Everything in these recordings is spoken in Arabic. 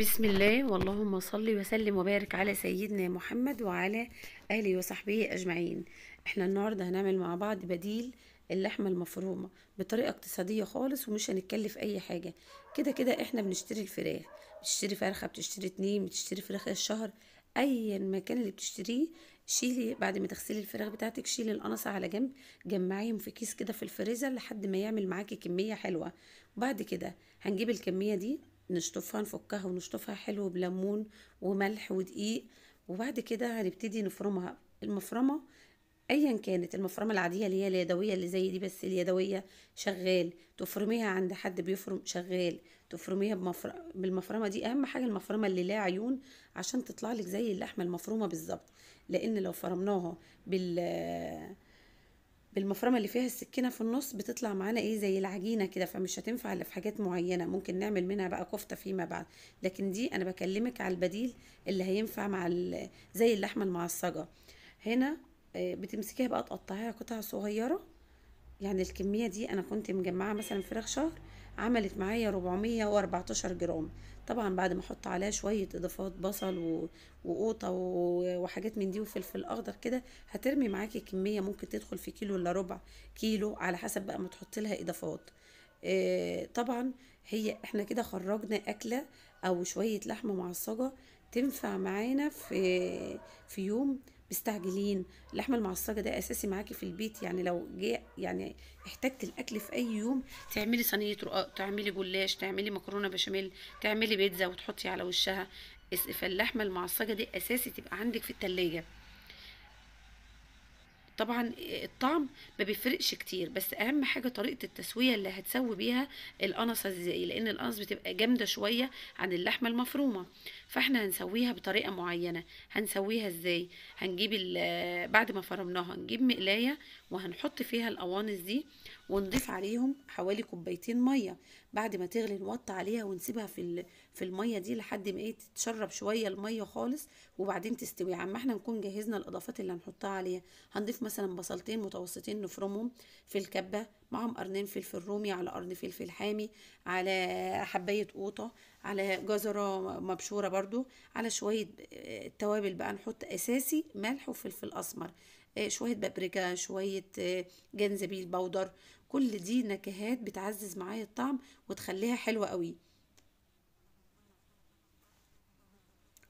بسم الله واللهم صل وسلم وبارك على سيدنا محمد وعلى اهله وصحبه اجمعين احنا النهارده هنعمل مع بعض بديل اللحمه المفرومه بطريقه اقتصاديه خالص ومش هنتكلف اي حاجه كده كده احنا بنشتري الفراخ بتشتري فرخه بتشتري اتنين بتشتري فراخ الشهر ايا مكان اللي بتشتريه شيلي بعد ما تغسلي الفراخ بتاعتك شيلي القنصه على جنب جمعيهم في كيس كده في الفريزر لحد ما يعمل معاكي كميه حلوه بعد كده هنجيب الكميه دي نشطفها نفكها ونشطفها حلو بليمون وملح ودقيق وبعد كده هنبتدي نفرمها المفرمه ايا كانت المفرمه العاديه اللي هي اليدويه اللي زي دي بس اليدويه شغال تفرميها عند حد بيفرم شغال تفرميها بمفر... بالمفرمه دي اهم حاجه المفرمه اللي لها عيون عشان تطلع لك زي اللحمه المفرومه بالظبط لان لو فرمناها بال بالمفرمه اللي فيها السكينه في النص بتطلع معانا ايه زي العجينه كده فمش هتنفع الا في حاجات معينه ممكن نعمل منها بقى كفته فيما بعد لكن دي انا بكلمك على البديل اللي هينفع مع زي اللحمه المعصجه هنا آه، بتمسكيها بقى تقطعيها قطع صغيره يعني الكميه دي انا كنت مجمعه مثلا فراخ شهر عملت معايا 414 جرام طبعا بعد ما احط عليها شويه اضافات بصل و... وقوطه وحاجات من دي وفلفل اخضر كده هترمي معاكي كميه ممكن تدخل في كيلو الا ربع كيلو على حسب بقى ما تحطي لها اضافات آه، طبعا هي احنا كده خرجنا اكله او شويه لحمه معصجه تنفع معانا في في يوم مستعجلين اللحمه المعصجه ده اساسي معاكي في البيت يعني لو جه يعني احتجت الاكل في اي يوم تعملي صينيه رقاق تعملي جلاش تعملي مكرونه بشاميل تعملي بيتزا وتحطي على وشها فاللحمه المعصجه دي اساسي تبقى عندك في التلاجة طبعا الطعم ما بيفرقش كتير بس اهم حاجه طريقه التسويه اللي هتسوي بيها القنصه ازاي لان القنص بتبقى جامده شويه عن اللحمه المفرومه فاحنا هنسويها بطريقه معينه هنسويها ازاي هنجيب آه، بعد ما فرمناها هنجيب مقلايه وهنحط فيها القوانص دي ونضيف عليهم حوالي كوبايتين ميه بعد ما تغلي نوطي عليها ونسيبها في في الميه دي لحد ما ايه تتشرب شويه الميه خالص وبعدين تستوي عما احنا نكون جهزنا الاضافات اللي هنحطها عليها هنضيف مثلا بصلتين متوسطين نفرمهم في الكبة معهم قرنين فلفل رومي على قرن فلفل حامي على حباية قوطة على جزرة مبشورة برضو على شوية آه، توابل بقى نحط أساسي ملح وفلفل أسمر آه، شوية بابريكا شوية آه، جنزبيل بودر كل دي نكهات بتعزز معايا الطعم وتخليها حلوة قوي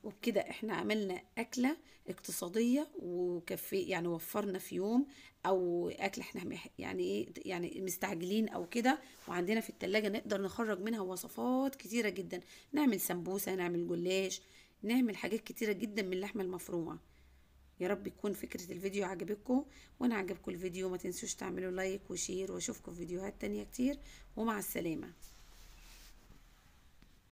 وبكده احنا عملنا اكله اقتصاديه وكفي يعني وفرنا في يوم او اكل احنا يعني ايه يعني مستعجلين او كده وعندنا في التلاجة نقدر نخرج منها وصفات كتيره جدا نعمل سمبوسه نعمل جلاش نعمل حاجات كتيره جدا من اللحمه المفرومه يا رب يكون فكرة الفيديو عجبتكم وانا عجبكم الفيديو ما تنسوش تعملوا لايك وشير واشوفكم في فيديوهات تانية كتير ومع السلامة